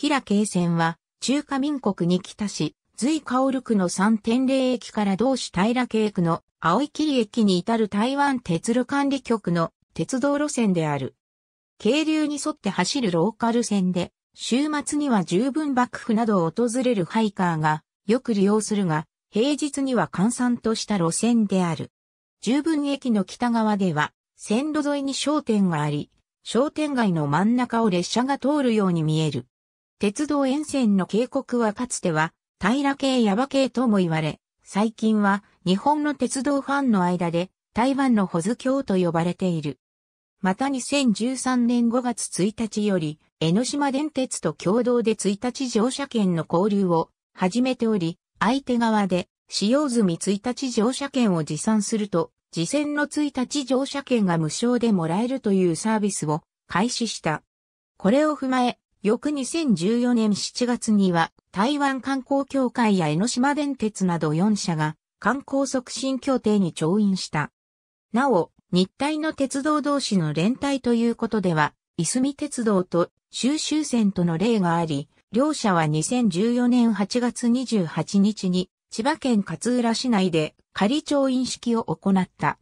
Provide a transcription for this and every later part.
平京線は、中華民国に来たし、随薫区の三天霊駅から同市平京区の青い霧駅に至る台湾鉄路管理局の鉄道路線である。渓流に沿って走るローカル線で、週末には十分幕府などを訪れるハイカーがよく利用するが、平日には閑散とした路線である。十分駅の北側では、線路沿いに商店があり、商店街の真ん中を列車が通るように見える。鉄道沿線の渓谷はかつては、平系矢場系とも言われ、最近は日本の鉄道ファンの間で台湾の保津京と呼ばれている。また2013年5月1日より、江ノ島電鉄と共同で1日乗車券の交流を始めており、相手側で使用済み1日乗車券を持参すると、次戦の1日乗車券が無償でもらえるというサービスを開始した。これを踏まえ、翌2014年7月には台湾観光協会や江ノ島電鉄など4社が観光促進協定に調印した。なお、日体の鉄道同士の連帯ということでは、いすみ鉄道と収集線との例があり、両社は2014年8月28日に千葉県勝浦市内で仮調印式を行った。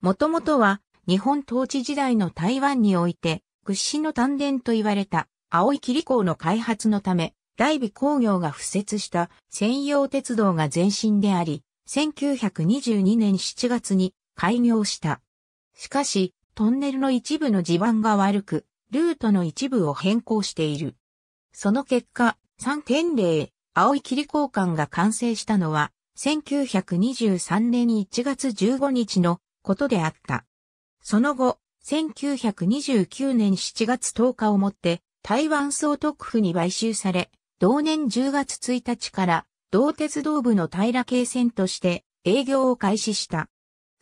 もともとは日本統治時代の台湾において屈指の丹田と言われた青い霧港の開発のため、大美工業が付設した専用鉄道が前身であり、1922年7月に開業した。しかし、トンネルの一部の地盤が悪く、ルートの一部を変更している。その結果、3.0、青い霧交換が完成したのは、1923年1月15日のことであった。その後、1929年7月10日をもって、台湾総督府に買収され、同年10月1日から同鉄道部の平京線として営業を開始した。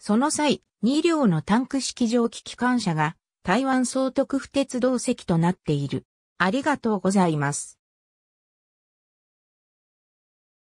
その際、2両のタンク式蒸気機関車が台湾総督府鉄道席となっている。ありがとうございます。